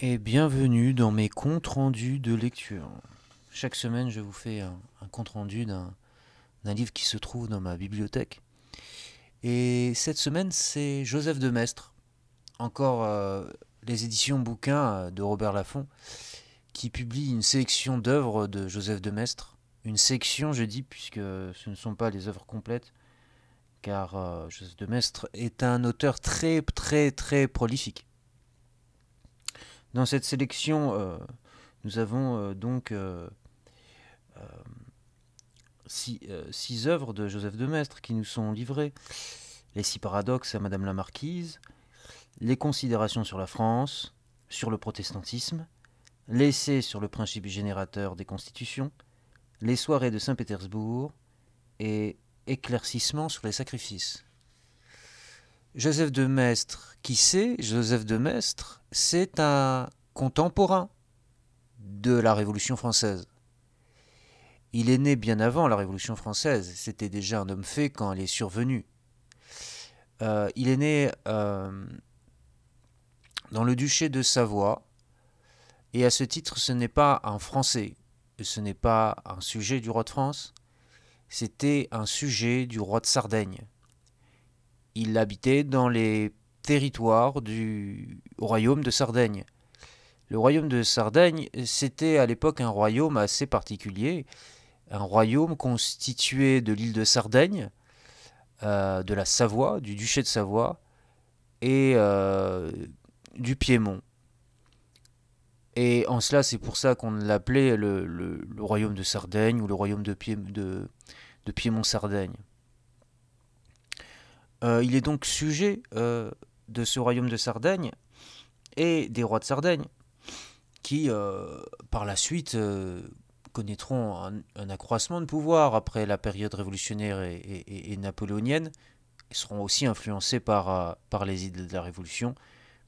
et bienvenue dans mes comptes rendus de lecture. Chaque semaine, je vous fais un, compte rendu d'un livre qui se trouve dans ma bibliothèque. Et cette semaine, c'est Joseph de Maistre, encore euh, les éditions bouquins euh, de Robert Laffont, qui publie une sélection d'œuvres de Joseph de Maistre. Une section, je dis, puisque ce ne sont pas les œuvres complètes, car euh, Joseph de Maistre est un auteur très, très, très prolifique. Dans cette sélection, euh, nous avons euh, donc euh, six, six, œuvres de Joseph de Maistre qui nous sont livrées. Les six paradoxes à Madame la Marquise, les considérations sur la France, sur le protestantisme, l'essai sur le principe générateur des constitutions, les soirées de Saint-Pétersbourg et éclaircissement sur les sacrifices. Joseph de Maistre, qui c'est Joseph de Maistre, c'est un contemporain de la Révolution française. Il est né bien avant la Révolution française, c'était déjà un homme fait quand elle est survenue. Euh, il est né euh, dans le duché de Savoie, et à ce titre, ce n'est pas un Français, ce n'est pas un sujet du roi de France, c'était un sujet du roi de Sardaigne. Il habitait dans les territoires du royaume de Sardaigne. Le royaume de Sardaigne, c'était à l'époque un royaume assez particulier, un royaume constitué de l'île de Sardaigne, euh, de la Savoie, du duché de Savoie et euh, du Piémont. Et en cela, c'est pour ça qu'on l'appelait le, royaume de Sardaigne ou le royaume de Piémont-Sardaigne. Euh, il est donc sujet euh, de ce royaume de Sardaigne et des rois de Sardaigne, qui euh, par la suite connaîtront un, accroissement de pouvoir après la période révolutionnaire et, napoléonienne, Ils seront aussi influencés par, par les idées de la Révolution,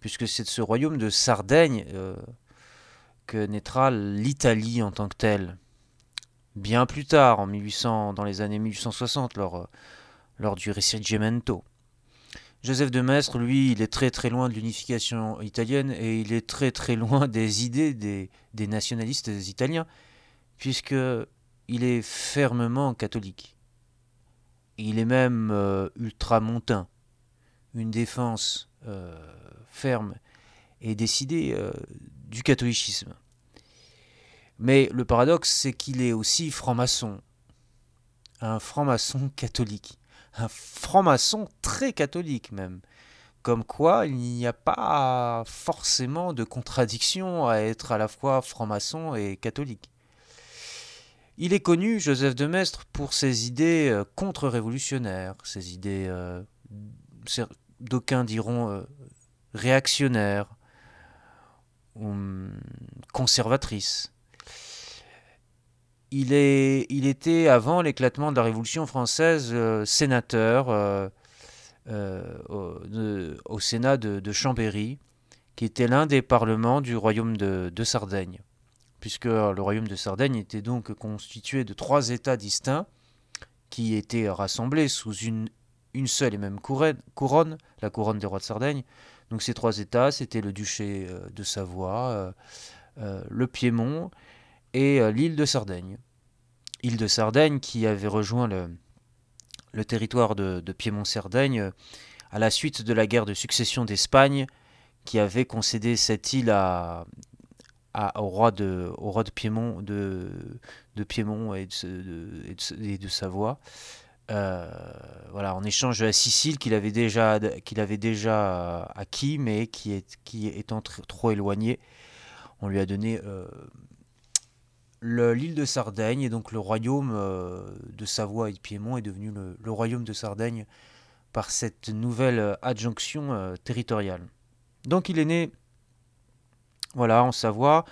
puisque c'est de ce royaume de Sardaigne que naîtra l'Italie en tant que telle. Bien plus tard, en 1800, dans les années 1860, lors lors du Risorgimento. Joseph de Maistre, lui, il est très très loin de l'unification italienne et il est très très loin des idées des, nationalistes italiens, puisque il est fermement catholique. Il est même euh, ultramontain. Une défense euh, ferme et décidée euh, du catholicisme. Mais le paradoxe, c'est qu'il est aussi franc-maçon. Un franc-maçon catholique un franc-maçon très catholique même. Comme quoi, il n'y a pas forcément de contradiction à être à la fois franc-maçon et catholique. Il est connu, Joseph de Maistre, pour ses idées euh, contre-révolutionnaires, ses idées, euh, d'aucuns diront, euh, réactionnaires ou hum, conservatrices. Il, est, il était, avant l'éclatement de la Révolution française, euh, sénateur euh, euh, au, Sénat de, Chambéry, qui était l'un des parlements du royaume de, Sardaigne, puisque le royaume de Sardaigne était donc constitué de trois États distincts qui étaient rassemblés sous une, une seule et même couronne, la couronne des rois de Sardaigne. Donc ces trois États, c'était le duché de Savoie, le Piémont et l'île de Sardaigne île de Sardaigne qui avait rejoint le, territoire de, Piémont-Sardaigne euh, à la suite de la guerre de succession d'Espagne qui avait concédé cette île au, roi de, de Piémont, de, et, de, Savoie. Euh, voilà, en échange de Sicile qu'il avait déjà, euh, acquis, mais qui, étant trop éloigné, on lui a donné L'île de Sardaigne et donc le royaume euh, de Savoie et de Piémont est devenu le, royaume de Sardaigne par cette nouvelle euh, adjonction euh, territoriale. Donc il est né voilà, en Savoie.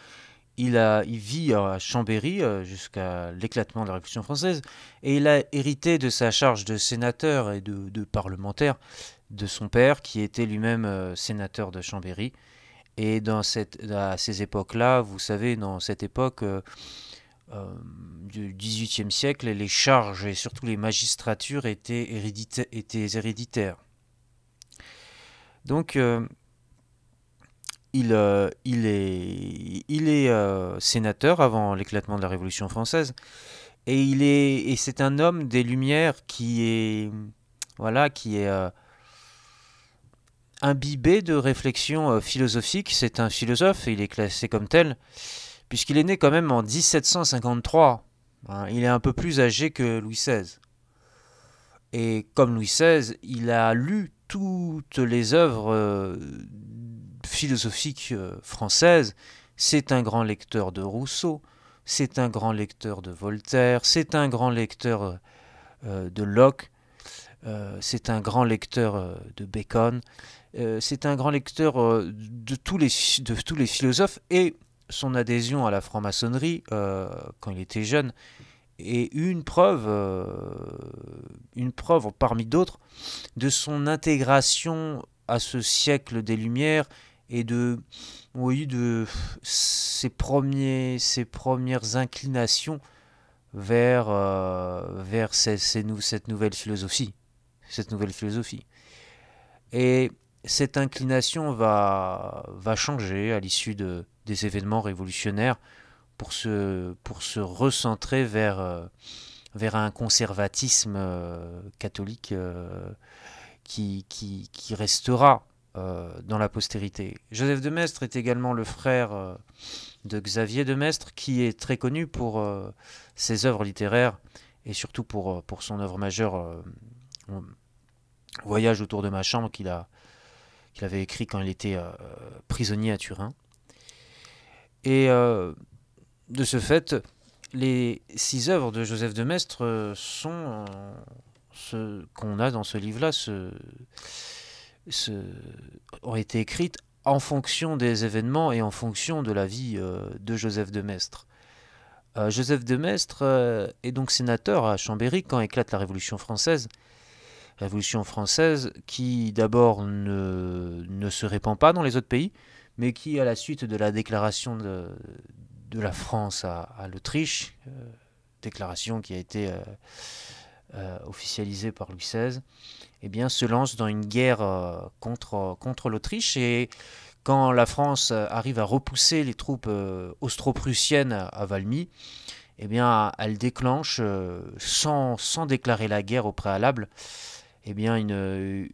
Il, vit à Chambéry jusqu'à l'éclatement de la Révolution française et il a hérité de sa charge de sénateur et de parlementaire de son père qui était lui-même sénateur de Chambéry et dans cette, à ces époques-là, vous savez, dans cette époque euh, euh, du XVIIIe siècle, les charges et surtout les magistratures étaient, héréditaires. Donc, euh, il, il est, il est sénateur avant l'éclatement de la Révolution française, et il est, c'est un homme des Lumières qui est, voilà, qui est imbibé de réflexion euh, philosophique. C'est un philosophe, il est classé comme tel, puisqu'il est né quand même en 1753. Hein. Il est un peu plus âgé que Louis XVI. Et comme Louis XVI, il a lu toutes les œuvres euh, philosophiques euh, françaises. C'est un grand lecteur de Rousseau, c'est un grand lecteur de Voltaire, c'est un grand lecteur de Locke. Euh, c'est un grand lecteur euh, de Bacon, euh, c'est un grand lecteur de, tous les, de tous les philosophes et son adhésion à la franc-maçonnerie quand il était jeune est une preuve, une preuve parmi d'autres de son intégration à ce siècle des Lumières et de, oui, de ses, premiers, ses premières inclinations vers, vers cette nouvelle philosophie cette nouvelle philosophie. Et cette inclination va, va changer à l'issue de, des événements révolutionnaires pour se, pour se recentrer vers, euh, vers un conservatisme euh, catholique euh, qui, qui, restera dans la postérité. Joseph de Maistre est également le frère de Xavier de Maistre, qui est très connu pour ses œuvres littéraires et surtout pour, pour son œuvre majeure. Voyage autour de ma chambre qu'il a qu'il avait écrit quand il était euh, prisonnier à Turin. Et euh, de ce fait, les six œuvres de Joseph de Maistre euh, sont ce qu'on a dans ce livre-là, ce, ont été écrites en fonction des événements et en fonction de la vie de Joseph de Maistre. Joseph de Maistre est donc sénateur à Chambéry quand éclate la Révolution française. Révolution française, qui d'abord ne, ne, se répand pas dans les autres pays, mais qui, à la suite de la déclaration de, la France à, l'Autriche, euh, déclaration qui a été euh, euh, officialisée par Louis XVI, eh bien, se lance dans une guerre contre, contre l'Autriche. Et quand la France arrive à repousser les troupes austro-prussiennes à Valmy, eh bien, elle déclenche, sans, sans déclarer la guerre au préalable, eh bien une,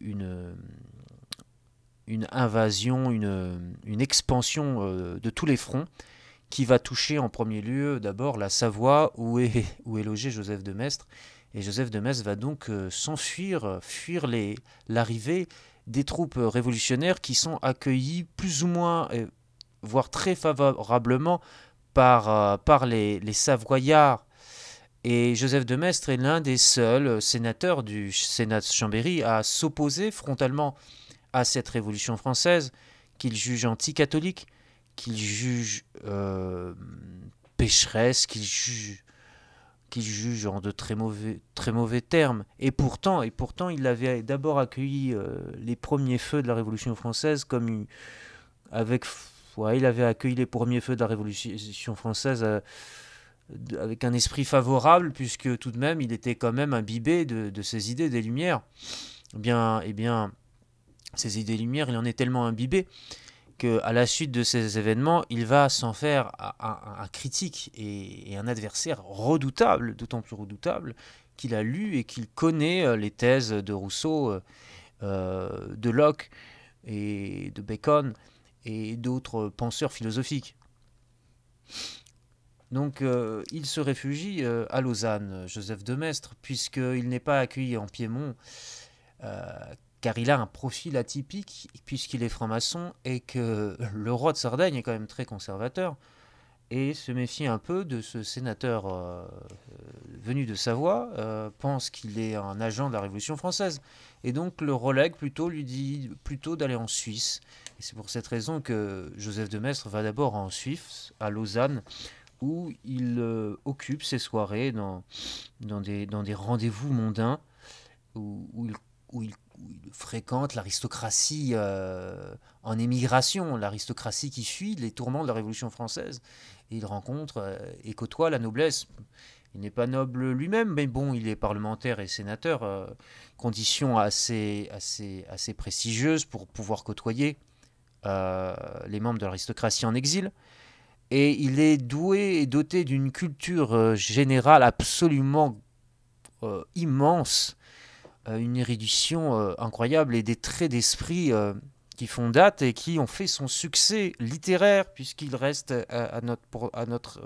une, invasion, une, expansion euh, de tous les fronts qui va toucher en premier lieu d'abord la Savoie où est, où logé Joseph de Maistre. Et Joseph de Maistre va donc euh, s'enfuir, fuir l'arrivée des troupes euh, révolutionnaires qui sont accueillies plus ou moins, voire très favorablement par, par les, les Savoyards et Joseph de Maistre est l'un des seuls euh, sénateurs du Sénat de Chambéry à s'opposer frontalement à cette Révolution française, qu'il juge anticatholique, qu'il juge euh, pécheresse, qu'il juge, qu'il juge en de très mauvais, très mauvais termes. Et pourtant, et pourtant il avait d'abord accueilli euh, les premiers feux de la Révolution française comme avec... il avait accueilli les premiers feux de la Révolution française avec un esprit favorable, puisque tout de même, il était quand même imbibé de, de ces idées des Lumières. Eh bien, eh bien, ces idées Lumières, il en est tellement imbibé qu'à la suite de ces événements, il va s'en faire un, critique et, un adversaire redoutable, d'autant plus redoutable qu'il a lu et qu'il connaît euh, les thèses de Rousseau, euh, euh, de Locke et de Bacon et d'autres penseurs philosophiques. Donc euh, il se réfugie euh, à Lausanne, Joseph de Maistre, puisqu'il n'est pas accueilli en Piémont, euh, car il a un profil atypique, puisqu'il est franc-maçon, et que le roi de Sardaigne est quand même très conservateur, et se méfie un peu de ce sénateur venu de Savoie, pense qu'il est un agent de la Révolution française, et donc le relègue plutôt lui dit plutôt d'aller en Suisse. Et c'est pour cette raison que Joseph de Maistre va d'abord en Suisse, à Lausanne, où il euh, occupe ses soirées dans, dans des, dans des rendez-vous mondains où, où, il, où, il, fréquente l'aristocratie euh, en émigration, l'aristocratie qui fuit les tourments de la Révolution française. Et il rencontre euh, et côtoie la noblesse. Il n'est pas noble lui-même, mais bon, il est parlementaire et sénateur, condition assez, assez, assez prestigieuse pour pouvoir côtoyer les membres de l'aristocratie en exil et il est doué et doté d'une culture euh, générale absolument euh, immense, euh, une érudition incroyable et des traits d'esprit qui font date et qui ont fait son succès littéraire puisqu'il reste à, notre, à, notre,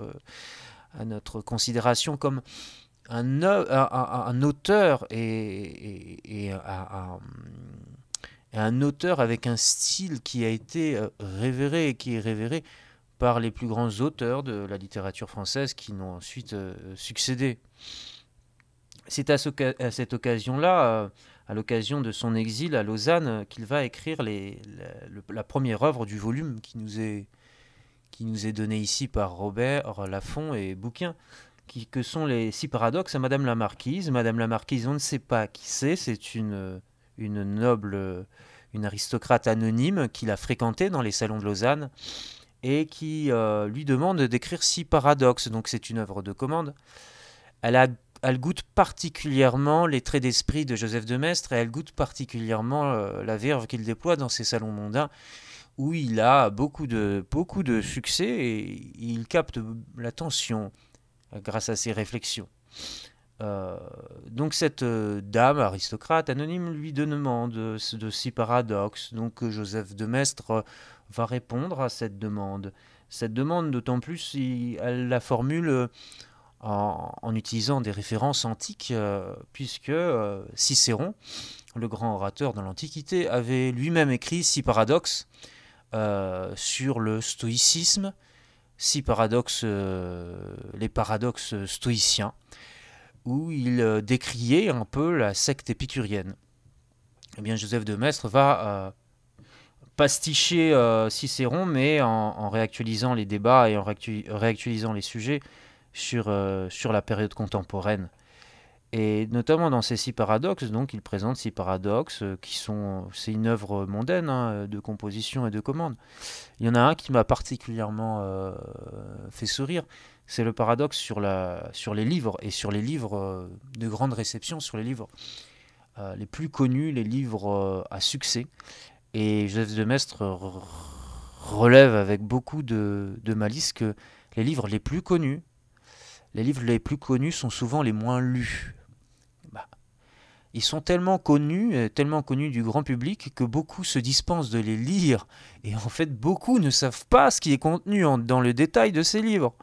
à notre considération comme un, un, auteur et, un, auteur avec un style qui a été révéré et qui est révéré par les plus grands auteurs de la littérature française qui n'ont ensuite euh, succédé. C'est à, cette occasion-là, euh, à l'occasion de son exil à Lausanne, euh, qu'il va écrire la, première œuvre du volume qui nous est, qui nous est donnée ici par Robert Laffont et Bouquin, qui, que sont les six paradoxes à Madame la Marquise. Madame la Marquise, on ne sait pas qui c'est, c'est une, une noble, une aristocrate anonyme qu'il a fréquentée dans les salons de Lausanne et qui euh, lui demande d'écrire six paradoxes. Donc c'est une œuvre de commande. Elle, a, elle goûte particulièrement les traits d'esprit de Joseph de Maistre et elle goûte particulièrement euh, la verve qu'il déploie dans ses salons mondains où il a beaucoup de, beaucoup de succès et il capte l'attention grâce à ses réflexions. Euh, donc cette dame aristocrate anonyme lui demande de, de six paradoxes. Donc Joseph de Maistre va répondre à cette demande. Cette demande, d'autant plus si elle la formule euh, en, utilisant des références antiques, euh, puisque euh, Cicéron, le grand orateur de l'Antiquité, avait lui-même écrit six paradoxes sur le stoïcisme, six paradoxes, les paradoxes stoïciens, où il décriait un peu la secte épicurienne. Eh bien, Joseph de Maistre va pasticher euh, Cicéron, mais en, réactualisant les débats et en réactualisant les sujets sur, euh, sur la période contemporaine. Et notamment dans ces six paradoxes, donc il présente six paradoxes euh, qui sont. C'est une œuvre mondaine hein, de composition et de commande. Il y en a un qui m'a particulièrement fait sourire, c'est le paradoxe sur, la, sur les livres et sur les livres de grande réception, sur les livres les plus connus, les livres à succès. Et Joseph de Maistre relève avec beaucoup de, malice que les livres les plus connus, les livres les plus connus sont souvent les moins lus. Bah, ils sont tellement connus, euh, tellement connus du grand public que beaucoup se dispensent de les lire. Et en fait, beaucoup ne savent pas ce qui est contenu dans le détail de ces livres.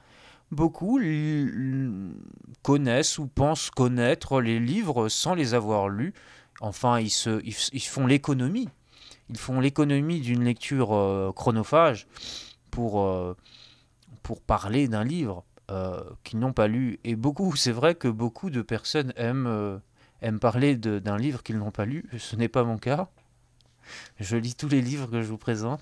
Beaucoup connaissent ou pensent connaître les livres sans les avoir lus. Enfin, ils, se, ils font l'économie ils font l'économie d'une lecture euh, chronophage pour, euh, pour parler d'un livre euh, qu'ils n'ont pas lu. Et beaucoup, c'est vrai que beaucoup de personnes aiment, aiment parler d'un livre qu'ils n'ont pas lu. Ce n'est pas mon cas. Je lis tous les livres que je vous présente.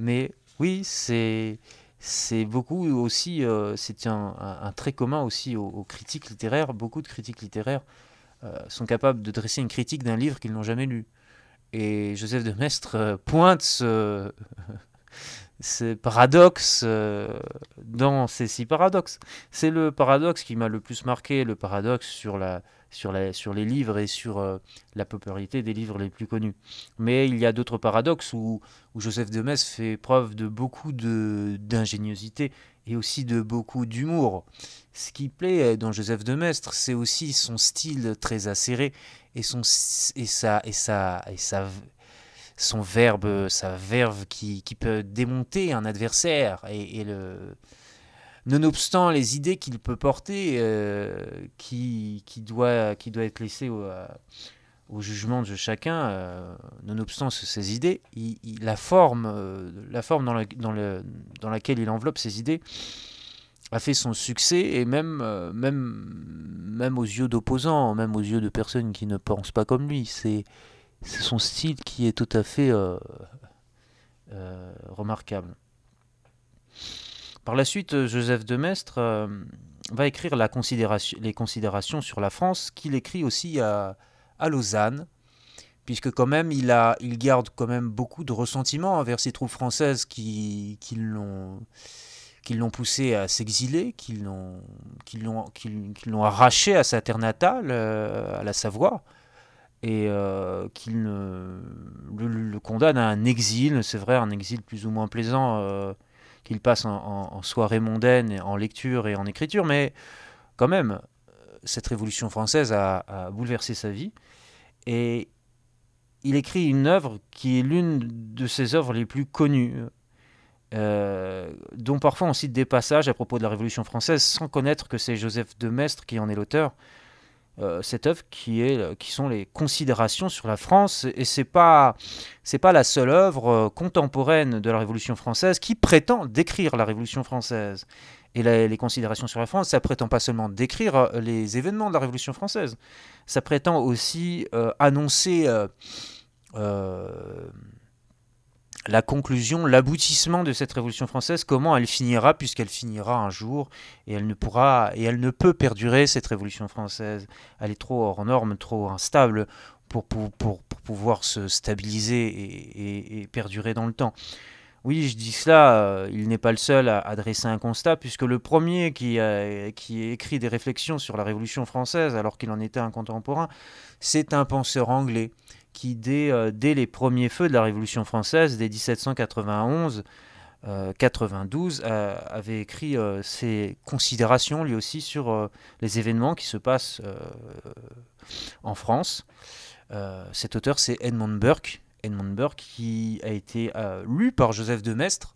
Mais oui, c'est c'est beaucoup aussi, c'est un, un, trait commun aussi aux, critiques littéraires. Beaucoup de critiques littéraires sont capables de dresser une critique d'un livre qu'ils n'ont jamais lu. Et Joseph de Maistre euh, pointe ce, paradoxe euh, dans ces six paradoxes. C'est le paradoxe qui m'a le plus marqué, le paradoxe sur, les livres et sur euh, la popularité des livres les plus connus. Mais il y a d'autres paradoxes où, où, Joseph de Maistre fait preuve de beaucoup d'ingéniosité et aussi de beaucoup d'humour. Ce qui plaît dans Joseph de Maistre, c'est aussi son style très acéré et son et sa et sa et sa son verbe, sa verve qui, qui peut démonter un adversaire et, le nonobstant les idées qu'il peut porter, euh, qui, qui, doit, qui doit être laissé au, euh, jugement de chacun, euh, nonobstant ses idées, il, la forme, la forme dans, la, dans, le, dans laquelle il enveloppe ses idées a fait son succès et même, même, même aux yeux d'opposants, même aux yeux de personnes qui ne pensent pas comme lui. C'est son style qui est tout à fait euh, euh, remarquable. Par la suite, Joseph de Maistre euh, va écrire la considération, les considérations sur la France, qu'il écrit aussi à, à, Lausanne, puisque quand même il, a, il garde quand même beaucoup de ressentiment envers ces troupes françaises qui l'ont qu'ils l'ont poussé à s'exiler, qu'ils l'ont, arraché à sa terre natale, euh, à la Savoie, et euh, qu'ils le, le, condamne à un exil, c'est vrai, un exil plus ou moins plaisant euh, qu'il passe en, soirée mondaine, en lecture et en écriture, mais quand même, cette Révolution française a bouleversé sa vie, et il écrit une œuvre qui est l'une de ses œuvres les plus connues euh, dont parfois on cite des passages à propos de la Révolution française sans connaître que c'est Joseph de Maistre qui en est l'auteur. Euh, cette œuvre qui, est, euh, qui sont les considérations sur la France, et c'est pas pas la seule œuvre contemporaine de la Révolution française qui prétend décrire la Révolution française. Et les considérations sur la France, ça prétend pas seulement décrire les événements de la Révolution française, ça prétend aussi annoncer la conclusion, l'aboutissement de cette Révolution française, comment elle finira, puisqu'elle finira un jour, et elle ne pourra, et elle ne peut perdurer, cette Révolution française. Elle est trop hors norme, trop instable pour, pour, pouvoir se stabiliser et, perdurer dans le temps. Oui, je dis cela, euh, il n'est pas le seul à, adresser un constat, puisque le premier qui, a qui écrit des réflexions sur la Révolution française, alors qu'il en était un contemporain, c'est un penseur anglais, qui, euh, dès, les premiers feux de la Révolution française, dès 1791, 92, euh, euh, avait écrit ses considérations, lui aussi, sur les événements qui se passent en France. cet auteur, c'est Edmond Burke, Edmond Burke, qui a été lu par Joseph de Maistre,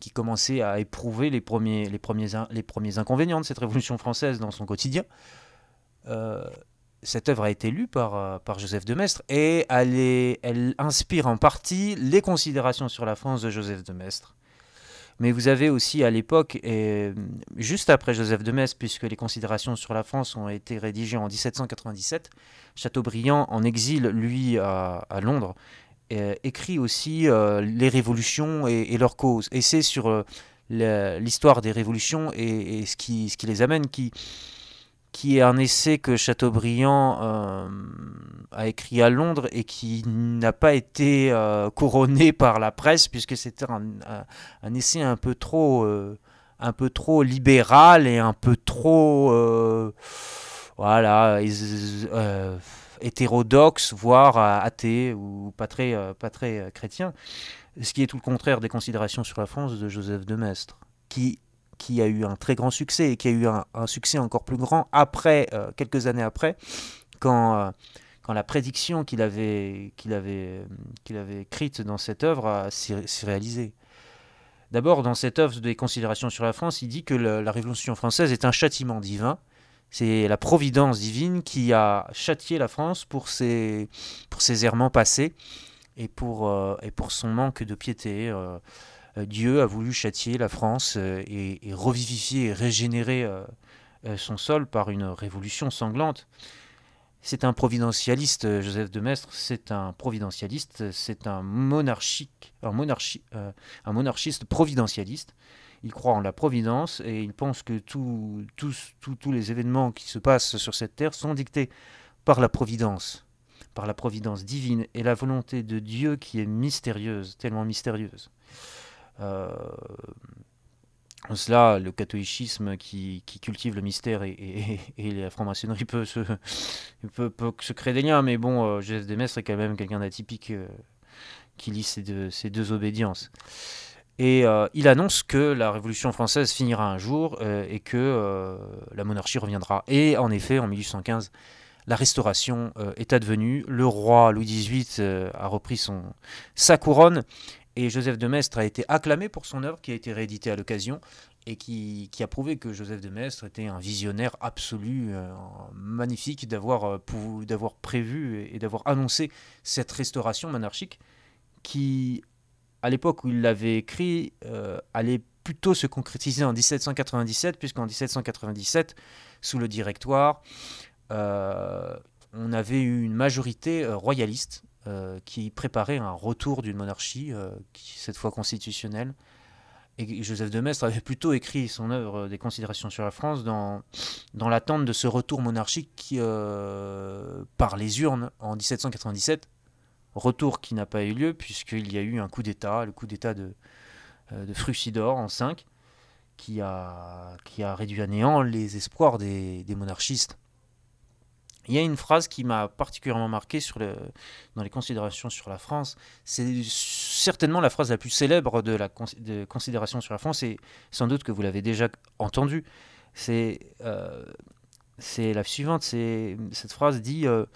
qui commençait à éprouver les premiers, inconvénients de cette Révolution française dans son quotidien cette œuvre a été lue par, euh, par Joseph de Maistre et elle, inspire en partie les considérations sur la France de Joseph de Maistre. Mais vous avez aussi à l'époque, et euh, juste après Joseph de Maistre, puisque les considérations sur la France ont été rédigées en 1797, Chateaubriand, en exil, lui, à, Londres, euh, écrit aussi les révolutions et, leurs causes. Et c'est sur l'histoire des révolutions et, ce, qui, ce qui les amène qui, qui est un essai que Chateaubriand euh, a écrit à Londres et qui n'a pas été euh, couronné par la presse puisque c'était un, essai un peu trop, euh, un peu trop libéral et un peu trop voilà hétérodoxe, voire athée ou pas très, pas très chrétien, ce qui est tout le contraire des considérations sur la France de Joseph de Maistre qui qui a eu un très grand succès et qui a eu un, succès encore plus grand après, euh, quelques années après, quand, euh, quand la prédiction qu'il avait, qu'il avait, euh, qu'il avait écrite dans cette œuvre s'est réalisée. D'abord, dans cette œuvre des considérations sur la France, il dit que la Révolution française est un châtiment divin. C'est la providence divine qui a châtié la France pour ses, pour ses errements passés et pour, et pour son manque de piété. Euh, Dieu a voulu châtier la France euh, et, revivifier et régénérer euh, son sol par une révolution sanglante. C'est un providentialiste, Joseph de Maistre, c'est un providentialiste, c'est un, monarchique, un, un monarchiste providentialiste. Il croit en la providence et il pense que tous les événements qui se passent sur cette terre sont dictés par la providence, par la providence divine et la volonté de Dieu qui est mystérieuse, tellement mystérieuse en euh, cela, le catholicisme qui, cultive le mystère et, la franc-maçonnerie peut se, peut, se créer des liens, mais bon, euh, Joseph Demestre est quand même quelqu'un d'atypique euh, qui lit ces deux, ces obédiences. Et il annonce que la Révolution française finira un jour et que la monarchie reviendra. Et en effet, en 1815, la Restauration est advenue. Le roi Louis XVIII a repris son, sa couronne et Joseph de Maistre a été acclamé pour son œuvre qui a été rééditée à l'occasion et qui, a prouvé que Joseph de Maistre était un visionnaire absolu, euh, magnifique d'avoir euh, d'avoir prévu et d'avoir annoncé cette restauration monarchique qui, à l'époque où il l'avait écrit, euh, allait plutôt se concrétiser en 1797, puisqu'en 1797, sous le Directoire, on avait eu une majorité royaliste euh, qui préparait un retour d'une monarchie, euh, cette fois constitutionnelle. Et Joseph de Maistre avait plutôt écrit son œuvre euh, des considérations sur la France dans, dans l'attente de ce retour monarchique par les urnes en 1797, retour qui n'a pas eu lieu puisqu'il y a eu un coup d'État, le coup d'État de, de en 5, qui a, qui a réduit à néant les espoirs des monarchistes. Il y a une phrase qui m'a particulièrement marqué sur le, dans les considérations sur la France. C'est certainement la phrase la plus célèbre de la considération sur la France, et sans doute que vous l'avez déjà entendue. Euh, c'est la suivante, cette phrase dit euh,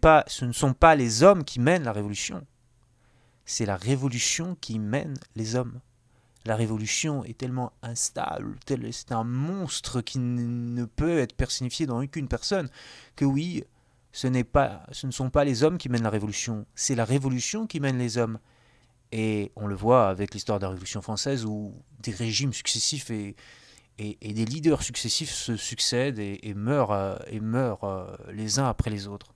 pas, ce ne sont pas les hommes qui mènent la révolution, c'est la révolution qui mène les hommes » la révolution est tellement instable, c'est un monstre qui ne peut être personnifié dans aucune personne, que oui, ce, n'est pas, ce ne sont pas les hommes qui mènent la révolution, c'est la révolution qui mène les hommes. Et on le voit avec l'histoire de la Révolution française où des régimes successifs et, des leaders successifs se succèdent et, meurent, et meurent euh, euh, les uns après les autres.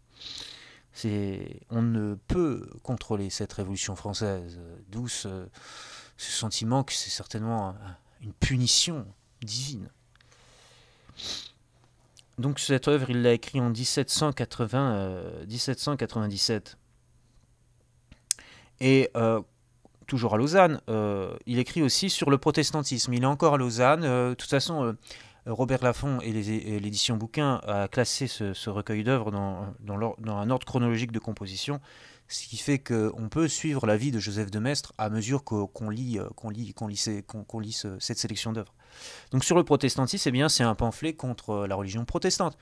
on ne peut contrôler cette Révolution française, euh, douce ce sentiment que c'est certainement une punition divine. Donc cette œuvre, il l'a écrite en 1797. Euh, et euh, toujours à Lausanne, euh, il écrit aussi sur le protestantisme. Il est encore à Lausanne. de toute façon, Robert Laffont et l'édition Bouquin a classé ce, recueil d'œuvres dans, dans, un ordre chronologique de composition, ce qui fait qu'on peut suivre la vie de Joseph de Maistre à mesure euh, qu'on lit, qu'on lit, qu'on lit, qu'on lit cette sélection d'œuvres. Donc sur le protestantisme, eh bien, c'est un pamphlet contre euh, la religion protestante.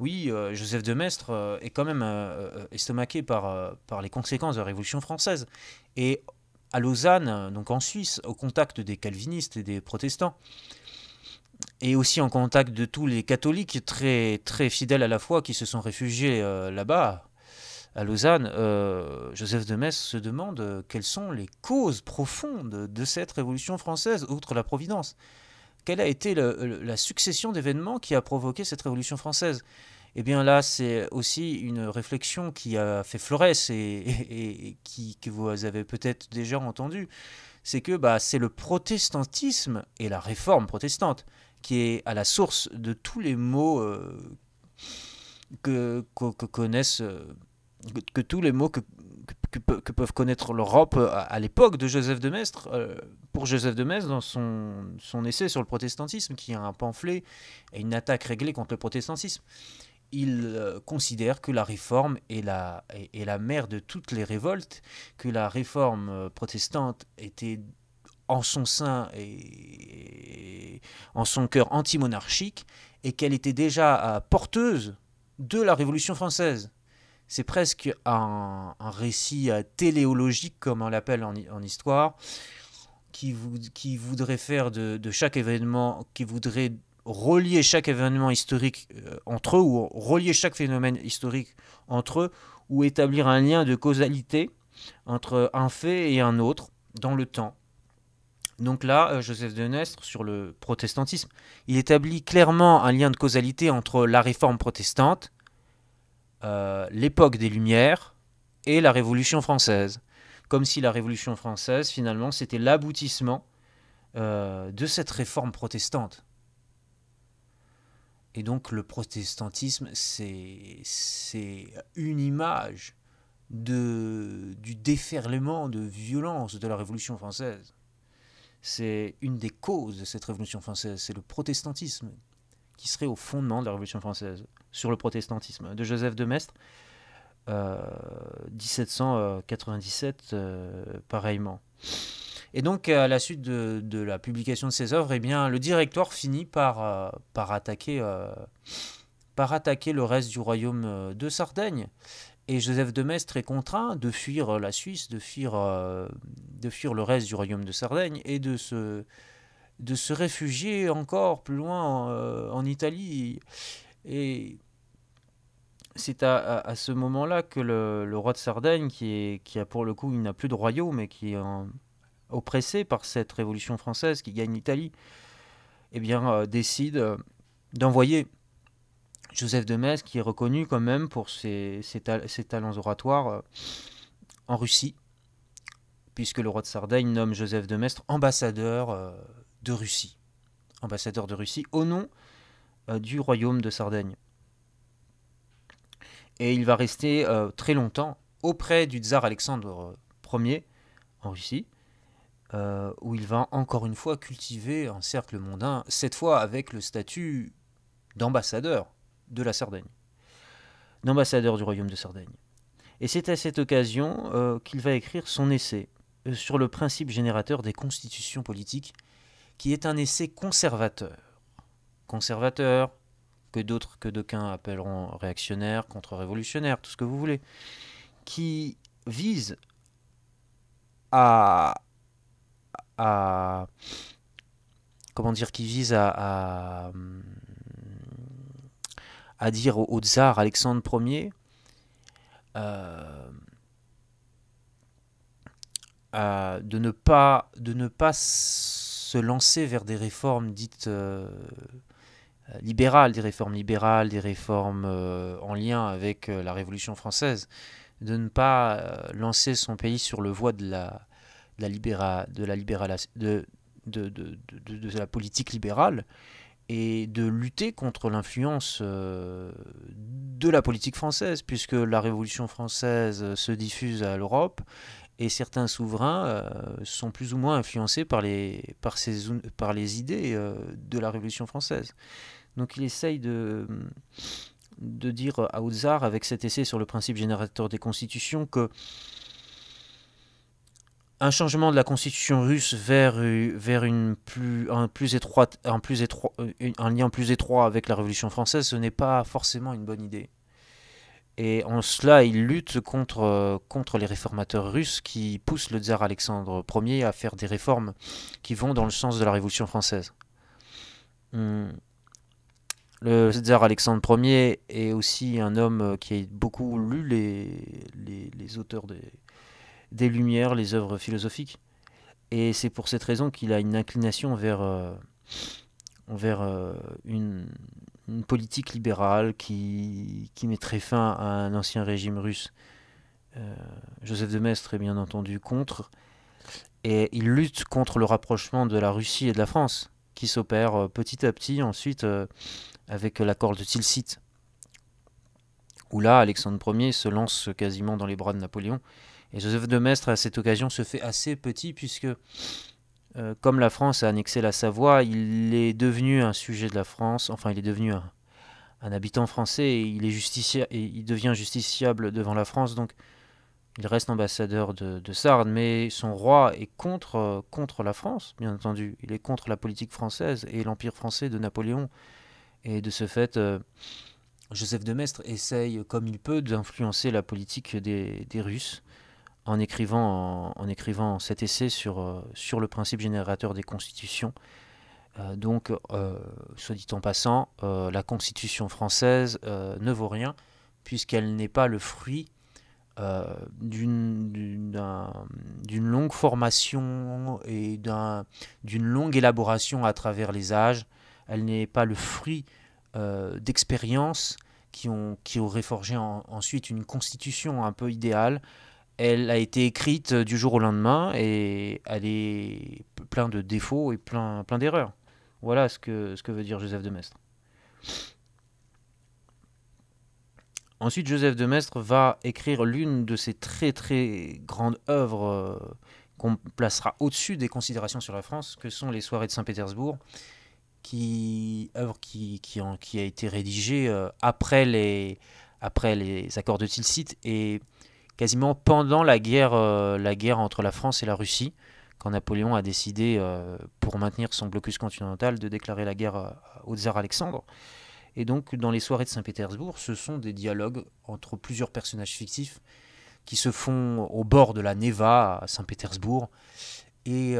Oui, euh, Joseph de Maistre est quand même estomaqué par, par les conséquences de la Révolution française. Et à Lausanne, donc en Suisse, au contact des calvinistes et des protestants, et aussi en contact de tous les catholiques très, très fidèles à la foi qui se sont réfugiés là-bas, à Lausanne, euh, Joseph de Metz se demande euh, quelles sont les causes profondes de cette Révolution française, outre la Providence. Quelle a été la succession d'événements qui a provoqué cette Révolution française Eh bien là, c'est aussi une réflexion qui a fait floresse et, qui, que vous avez peut-être déjà entendu, C'est que bah, c'est le protestantisme et la réforme protestante qui est à la source de tous les maux euh, que, que, connaissent que, tous les mots que, que, peuvent connaître l'Europe euh, à, l'époque de Joseph de Maistre. Euh, pour Joseph de Maistre, dans son, son essai sur le protestantisme, qui est un pamphlet et une attaque réglée contre le protestantisme, il euh, considère que la réforme est la, est, la mère de toutes les révoltes, que la réforme protestante était en son sein et, et en son cœur anti-monarchique, et qu'elle était déjà porteuse de la Révolution française c'est presque un, récit euh, téléologique, comme on l'appelle en, histoire, qui, voudrait faire de, de, chaque événement, qui voudrait relier chaque événement historique euh, entre eux, ou relier chaque phénomène historique entre eux, ou établir un lien de causalité entre un fait et un autre dans le temps. Donc là, euh, Joseph de Nestre, sur le protestantisme, il établit clairement un lien de causalité entre la réforme protestante euh, l'époque des Lumières et la Révolution française. Comme si la Révolution française, finalement, c'était l'aboutissement euh, de cette réforme protestante. Et donc le protestantisme, c'est une image de, du déferlement de violence de la Révolution française. C'est une des causes de cette Révolution française, c'est le protestantisme qui serait au fondement de la Révolution française, sur le protestantisme, de Joseph de Maistre, 1797 euh, euh, pareillement. Et donc, à la suite de, la publication de ces œuvres, eh bien, le directoire finit par, euh, par, attaquer, par attaquer le reste du royaume de Sardaigne. Et Joseph de Maistre est contraint de fuir la Suisse, de fuir, de fuir le reste du royaume de Sardaigne et de se, de se réfugier encore plus loin en, euh, Italie. Et c'est à, ce moment-là que le, roi de Sardaigne, qui, qui a pour le coup, il n'a plus de royaume et qui est oppressé par cette révolution française qui gagne l'Italie, eh bien, euh, décide euh, d'envoyer Joseph de Metz, qui est reconnu quand même pour ses, ses, talents oratoires, en Russie, puisque le roi de Sardaigne nomme Joseph de Mestre ambassadeur de Russie, ambassadeur de Russie, au nom euh, du royaume de Sardaigne. Et il va rester euh, très longtemps auprès du tsar Alexandre euh, Ier en Russie, où il va encore une fois cultiver un cercle mondain, cette fois avec le statut d'ambassadeur de la Sardaigne, d'ambassadeur du royaume de Sardaigne. Et c'est à cette occasion qu'il va écrire son essai sur le principe générateur des constitutions politiques qui est un essai conservateur. Conservateur, que d'autres, que d'aucuns appelleront réactionnaire, contre-révolutionnaire, tout ce que vous voulez, qui vise à, à comment dire, qui vise à, à, dire au, tsar Alexandre Ier euh, de ne pas, de ne pas se lancer vers des réformes dites euh, libérales, des réformes libérales, des réformes euh, en lien avec euh, la Révolution française, de ne pas lancer son pays sur le voie de la, libéra, de, la de, de, la politique libérale et de lutter contre l'influence de la politique française, puisque la Révolution française se diffuse à l'Europe et certains souverains euh, sont plus ou moins influencés par les, par ces, par les idées euh, de la Révolution française. Donc il essaye de, de dire à Ouzar avec cet essai sur le principe générateur des constitutions, que un changement de la constitution russe vers, vers une plus, un, plus étroite plus étroit, euh, un lien plus étroit avec la Révolution française, ce n'est pas forcément une bonne idée. Et en cela, il lutte contre, euh, contre les réformateurs russes qui poussent le tsar Alexandre Ier à faire des réformes qui vont dans le sens de la Révolution française. Hmm. Le tsar Alexandre Ier est aussi un homme euh, qui a beaucoup lu les, les, auteurs des, des, Lumières, les œuvres philosophiques. Et c'est pour cette raison qu'il a une inclination vers, euh, vers une, une politique libérale qui, mettrait fin à un ancien régime russe. Euh, Joseph de Maistre est bien entendu contre. Et il lutte contre le rapprochement de la Russie et de la France, qui s'opère euh, petit à petit ensuite euh, avec l'accord de Tilsit, où là, Alexandre Ier se lance quasiment dans les bras de Napoléon. Et Joseph de Maistre, à cette occasion, se fait assez petit, puisque euh, comme la France a annexé la Savoie, il est devenu un sujet de la France, enfin il est devenu un, habitant français et il, est et il devient justiciable devant la France, donc il reste ambassadeur de, Sardes, mais son roi est contre, la France, bien entendu. Il est contre la politique française et l'Empire français de Napoléon. Et de ce fait, euh, Joseph de Maistre essaye comme il peut d'influencer la politique des Russes en écrivant, en, écrivant cet essai sur, euh, sur le principe générateur des constitutions. Euh, donc, euh, soit dit en passant, la Constitution française ne vaut rien puisqu'elle n'est pas le fruit d'une longue formation et d'une longue élaboration à travers les âges. Elle n'est pas le fruit d'expériences qui, qui auraient forgé ensuite une constitution un peu idéale elle a été écrite euh, du jour au lendemain et elle est plein de défauts et plein, plein d'erreurs. Voilà ce que, ce que veut dire Joseph de Maistre. Ensuite, Joseph de Maistre va écrire l'une de ses très très grandes œuvres euh, qu'on placera au-dessus des considérations sur la France, que sont les soirées de Saint-Pétersbourg, qui, œuvre qui, qui, a été rédigée euh, après les, après les accords de Tilsit et quasiment pendant la guerre, euh, la guerre entre la France et la Russie, quand Napoléon a décidé, euh, pour maintenir son blocus continental, de déclarer la guerre euh, au tsar Alexandre. Et donc, dans les soirées de Saint-Pétersbourg, ce sont des dialogues entre plusieurs personnages fictifs qui se font au bord de la Neva à Saint-Pétersbourg et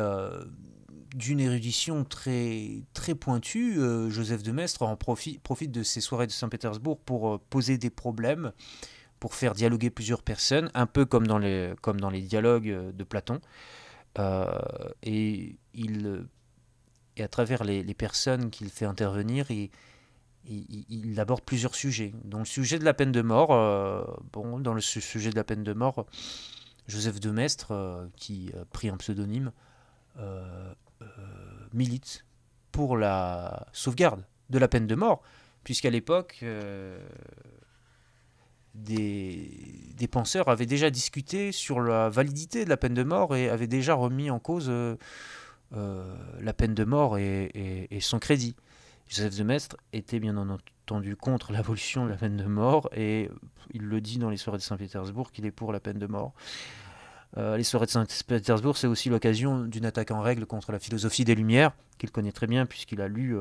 d'une érudition très, très pointue. Joseph de Maistre en profite, de ces soirées de Saint-Pétersbourg pour poser des problèmes pour faire dialoguer plusieurs personnes, un peu comme dans les, dialogues euh, de Platon. Euh, et, il, et à travers les, personnes qu'il fait intervenir, il, aborde plusieurs sujets. Dans le sujet de la peine de mort, euh, bon, dans le sujet de la peine de mort, Joseph de qui a pris un pseudonyme, milite pour la sauvegarde de la peine de mort, puisqu'à l'époque, des, penseurs avaient déjà discuté sur la validité de la peine de mort et avaient déjà remis en cause euh, euh, la peine de mort et, son crédit. Joseph de Maistre était bien entendu contre l'abolition de la peine de mort et il le dit dans les soirées de Saint-Pétersbourg qu'il est pour la peine de mort. Euh, les soirées de Saint-Pétersbourg, c'est aussi l'occasion d'une attaque en règle contre la philosophie des Lumières, qu'il connaît très bien puisqu'il a lu,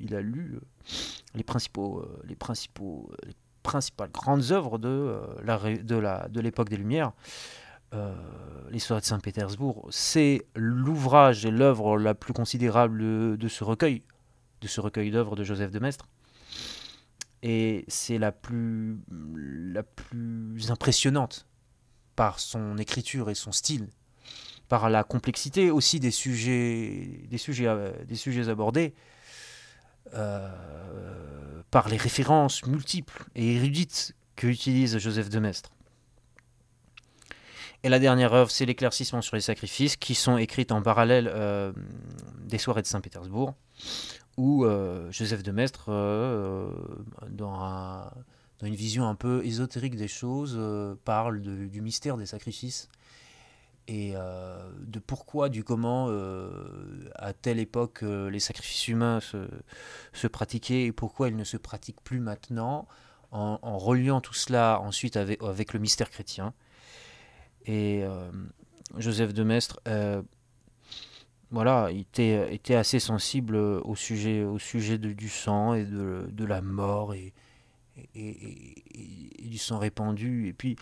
il a lu les, principaux, les, principaux, principales grandes œuvres de euh, de l'époque des Lumières. Euh, l'Histoire de Saint-Pétersbourg, c'est l'ouvrage et l'œuvre la plus considérable de, ce recueil, de ce recueil d'œuvres de Joseph de Maistre. Et c'est la plus, la plus impressionnante par son écriture et son style, par la complexité aussi des sujets, des sujets, euh, des sujets abordés, euh, par les références multiples et érudites que utilise Joseph de Maistre. Et la dernière œuvre, c'est l'éclaircissement sur les sacrifices, qui sont écrites en parallèle euh, des soirées de Saint-Pétersbourg, où euh, Joseph de Maistre, dans, une vision un peu ésotérique des choses, parle du mystère des sacrifices et euh, de pourquoi, du comment, euh, à telle époque, euh, les sacrifices humains se, pratiquaient et pourquoi ils ne se pratiquent plus maintenant, en, reliant tout cela ensuite avec, avec le mystère chrétien. Et Joseph de Maistre, voilà, était, était assez sensible au sujet, au sujet du sang et de, de la mort et, et, et du sang répandu. Et puis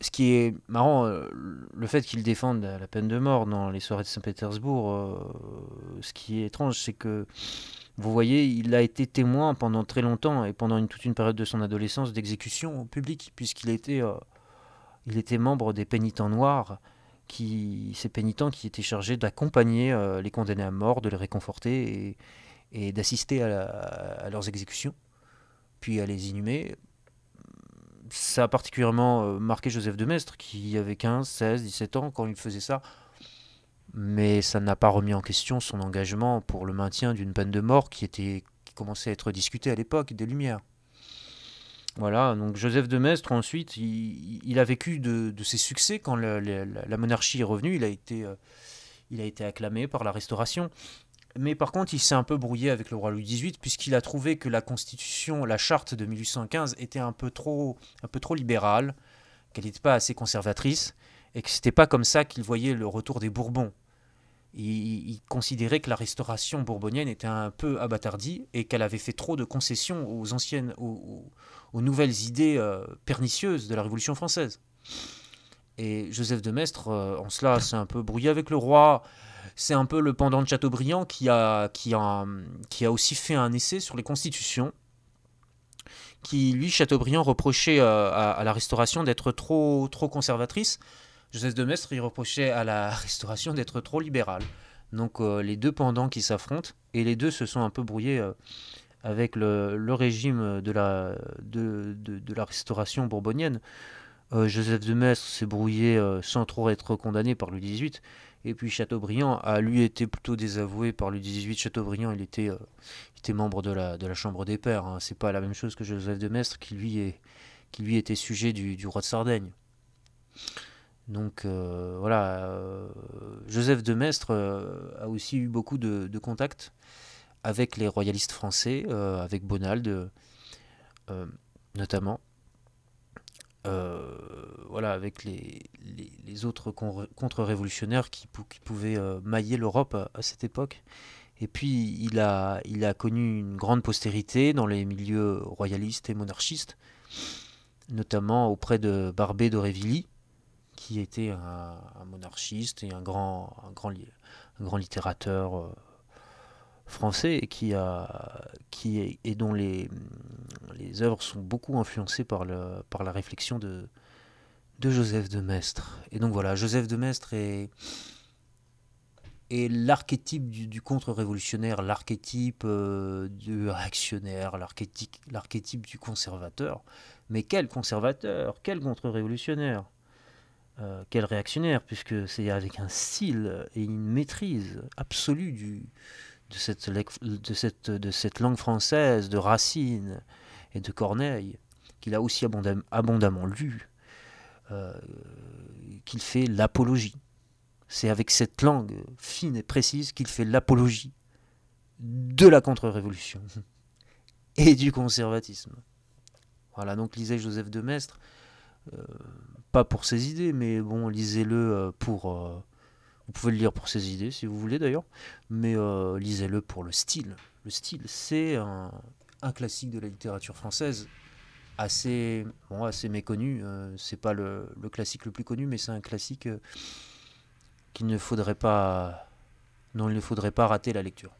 ce qui est marrant, euh, le fait qu'il défendent la peine de mort dans les soirées de Saint-Pétersbourg, euh, ce qui est étrange, c'est que, vous voyez, il a été témoin pendant très longtemps et pendant toute une période de son adolescence d'exécution publiques puisqu'il était, euh, il était membre des pénitents noirs, qui, ces pénitents qui étaient chargés d'accompagner les condamnés à mort, de les réconforter et, d'assister à leurs exécutions, puis à les inhumer ça a particulièrement euh, marqué Joseph de Maistre, qui avait 15, 16, 17 ans quand il faisait ça. Mais ça n'a pas remis en question son engagement pour le maintien d'une peine de mort qui, était, qui commençait à être discutée à l'époque des Lumières. Voilà, donc Joseph de Maistre, ensuite, il, a vécu de, ses succès quand la, monarchie est revenue. Il a été, euh, il a été acclamé par la Restauration. Mais par contre, il s'est un peu brouillé avec le roi Louis XVIII, puisqu'il a trouvé que la constitution, la charte de 1815 était un peu trop, un peu trop libérale, qu'elle n'était pas assez conservatrice, et que c'était pas comme ça qu'il voyait le retour des Bourbons. Il, considérait que la restauration bourbonienne était un peu abattardie et qu'elle avait fait trop de concessions aux anciennes, aux, nouvelles idées euh, pernicieuses de la Révolution française. Et Joseph de Maistre, euh, en cela, s'est un peu brouillé avec le roi c'est un peu le pendant de Chateaubriand qui a, qui, a, qui a aussi fait un essai sur les constitutions, qui lui, Chateaubriand, reprochait euh, à, la Restauration d'être trop, trop conservatrice. Joseph de Maistre, il reprochait à la Restauration d'être trop libérale. Donc euh, les deux pendants qui s'affrontent, et les deux se sont un peu brouillés euh, avec le, régime de la, de, la Restauration bourbonienne. Joseph de Maistre s'est brouillé sans trop être condamné par Louis XVIII. Et puis Chateaubriand a lui été plutôt désavoué par le 18. Chateaubriand, il était, euh, était membre de la, de la Chambre des Pères. Hein. C'est pas la même chose que Joseph de Maistre qui lui, est, qui lui était sujet du, roi de Sardaigne. Donc euh, voilà, euh, Joseph de Maistre a aussi eu beaucoup de contacts avec les royalistes français, avec Bonald notamment. Euh, voilà, avec les, les, autres contre-révolutionnaires qui, pouvaient euh, mailler l'Europe à, cette époque. Et puis il a, il a connu une grande postérité dans les milieux royalistes et monarchistes, notamment auprès de Barbé d'Aurevilly, qui était un, monarchiste et un grand, un grand, un grand littérateur euh, français et qui a qui et dont les les œuvres sont beaucoup influencées par le par la réflexion de de Joseph de Maistre. Et donc voilà, Joseph de Maistre est et l'archétype du, contre-révolutionnaire, l'archétype euh, du réactionnaire, l'archétype du conservateur. Mais quel conservateur Quel contre-révolutionnaire euh, Quel réactionnaire Puisque c'est avec un style et une maîtrise absolue du, de cette, de, cette, de cette langue française, de Racine et de Corneille, qu'il a aussi abondamment lu, euh, qu'il fait l'apologie. C'est avec cette langue fine et précise qu'il fait l'apologie de la contre-révolution et du conservatisme. Voilà, donc lisez Joseph de Maistre, euh, pas pour ses idées, mais bon, lisez-le euh, pour, vous pouvez le lire pour ses idées si vous voulez d'ailleurs, mais euh, lisez-le pour le style. Le style, c'est un, classique de la littérature française, assez, assez méconnu. Euh, c'est pas le, classique le plus connu, mais c'est un classique dont euh, ne faudrait pas, non, il ne faudrait pas rater la lecture.